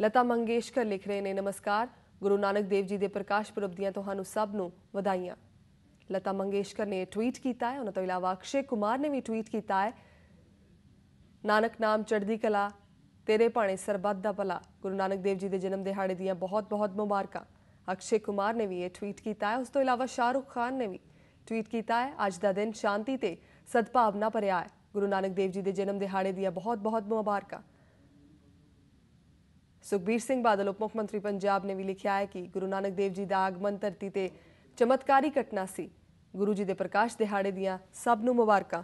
ਲਤਾ ਮੰਗੇਸ਼ਕਰ ਲਿਖ ਰਹੇ ਨੇ ਨਮਸਕਾਰ ਗੁਰੂ ਨਾਨਕ ਦੇਵ ਜੀ ਦੇ ਪ੍ਰਕਾਸ਼ ਪੁਰਬ ਦੀਆਂ ਤੁਹਾਨੂੰ ਸਭ ਨੂੰ ਵਧਾਈਆਂ ਲਤਾ ਮੰਗੇਸ਼ਕਰ ਨੇ ਟਵੀਟ ਕੀਤਾ ਹੈ ਉਹਨਾਂ ਤੋਂ ਇਲਾਵਾ ਅਕਸ਼ੇ ਕੁਮਾਰ ਨੇ ਵੀ ਟਵੀਟ ਕੀਤਾ ਹੈ ਨਾਨਕ ਨਾਮ ਚੜ੍ਹਦੀ ਕਲਾ ਤੇਰੇ ਭਾਣੇ ਸਰਬੱਤ ਦਾ ਭਲਾ ਗੁਰੂ ਨਾਨਕ ਦੇਵ ਜੀ ਦੇ ਜਨਮ ਦਿਹਾੜੇ ਦੀਆਂ ਬਹੁਤ-ਬਹੁਤ ਮੁਬਾਰਕਾਂ ਅਕਸ਼ੇ ਕੁਮਾਰ ਨੇ ਵੀ ਇਹ ਟਵੀਟ ਕੀਤਾ ਹੈ ਉਸ ਤੋਂ ਇਲਾਵਾ ਸ਼ਾਹਰੁਖ ਖਾਨ ਨੇ ਵੀ ਟਵੀਟ ਕੀਤਾ ਹੈ ਅੱਜ ਦਾ ਦਿਨ ਸ਼ਾਂਤੀ ਤੇ ਸਦਭਾਵਨਾ ਭਰਿਆ ਹੈ ਗੁਰੂ ਨਾਨਕ ਦੇਵ ਜੀ ਦੇ ਜਨਮ ਦਿਹਾੜੇ ਦੀਆਂ ਬਹੁਤ-ਬਹੁਤ ਮੁਬਾਰਕਾਂ ਸੁਖਬੀਰ ਸਿੰਘ ਬਾਦਲ ਉਪ ਮੁੱਖ ਮੰਤਰੀ ਪੰਜਾਬ ਨੇ ਵੀ ਲਿਖਿਆ ਹੈ ਕਿ ਗੁਰੂ ਨਾਨਕ ਦੇਵ ਜੀ ਦਾ ਆਗਮਨ ਧਰਤੀ ਤੇ ਚਮਤਕਾਰੀ ਘਟਨਾ ਸੀ ਗੁਰੂ ਜੀ ਦੇ ਪ੍ਰਕਾਸ਼ ਦਿਹਾੜੇ ਦੀਆਂ ਸਭ ਨੂੰ ਮੁਬਾਰਕਾਂ